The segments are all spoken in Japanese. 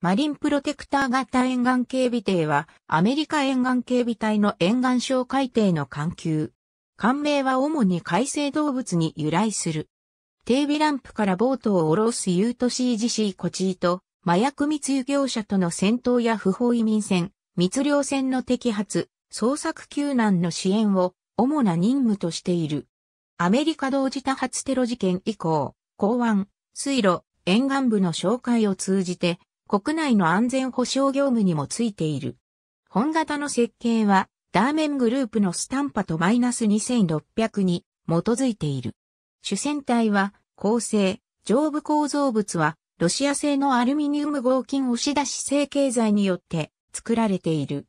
マリンプロテクター型沿岸警備艇は、アメリカ沿岸警備隊の沿岸哨海艇の艦級。艦名は主に海生動物に由来する。テ備ビランプからボートを下ろすユートシージシーコチーと、麻薬密輸業者との戦闘や不法移民船、密漁船の摘発、捜索救難の支援を主な任務としている。アメリカ同時多発テロ事件以降、港湾、水路、沿岸部の紹介を通じて、国内の安全保障業務にもついている。本型の設計は、ダーメングループのスタンパとマイナス2600に基づいている。主戦隊は、構成、上部構造物は、ロシア製のアルミニウム合金押し出し成形材によって作られている。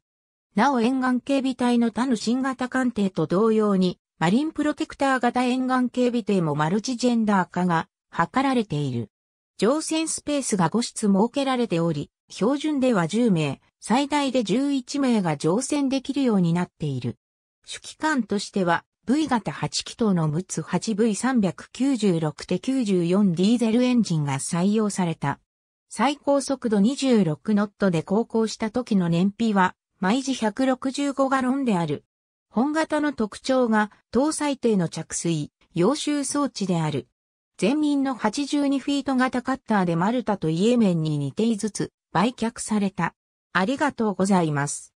なお沿岸警備隊の他の新型艦艇と同様に、マリンプロテクター型沿岸警備艇もマルチジェンダー化が図られている。乗船スペースが5室設けられており、標準では10名、最大で11名が乗船できるようになっている。主機関としては、V 型8気筒の6つ 8V396 手9 4ディーゼルエンジンが採用された。最高速度26ノットで航行した時の燃費は、毎時165ガロンである。本型の特徴が、搭載艇の着水、揚収装置である。全民の82フィート型カッターでマルタとイエメンに2艇ずつ売却された。ありがとうございます。